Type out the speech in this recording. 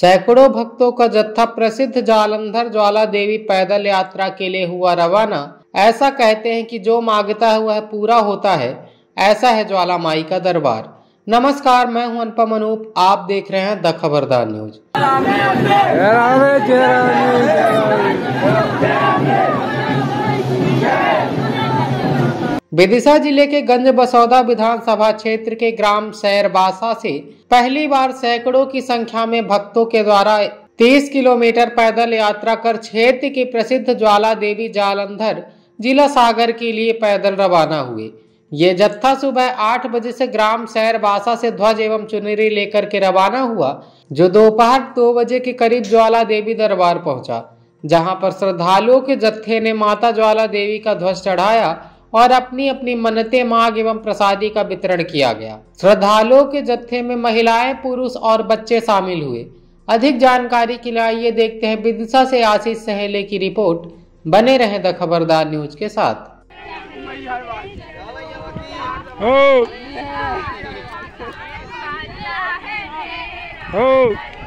सैकड़ों भक्तों का जत्था प्रसिद्ध जालंधर ज्वाला देवी पैदल यात्रा के लिए हुआ रवाना ऐसा कहते हैं कि जो मांगता है वह पूरा होता है ऐसा है ज्वाला माई का दरबार नमस्कार मैं हूं अनुपम अनूप आप देख रहे हैं द खबरदार न्यूज विदिशा जिले के गंज बसौदा विधानसभा क्षेत्र के ग्राम सैरबासा से पहली बार सैकड़ों की संख्या में भक्तों के द्वारा 30 किलोमीटर पैदल यात्रा कर क्षेत्र के प्रसिद्ध ज्वाला देवी जालंधर जिला सागर के लिए पैदल रवाना हुए ये जत्था सुबह आठ बजे से ग्राम सैरबासा से ध्वज एवं चुनरी लेकर के रवाना हुआ जो दोपहर दो, दो बजे के करीब ज्वाला देवी दरबार पहुंचा जहां पर श्रद्धालुओं के जत्थे ने माता ज्वाला देवी का ध्वज चढ़ाया और अपनी अपनी मन्नते मांग एवं प्रसादी का वितरण किया गया श्रद्धालुओं के जत्थे में महिलाएं पुरुष और बच्चे शामिल हुए अधिक जानकारी के लिए आइए देखते हैं विदिशा से आशीष सहेले की रिपोर्ट बने रहे द खबरदार न्यूज के साथ ओ, ओ,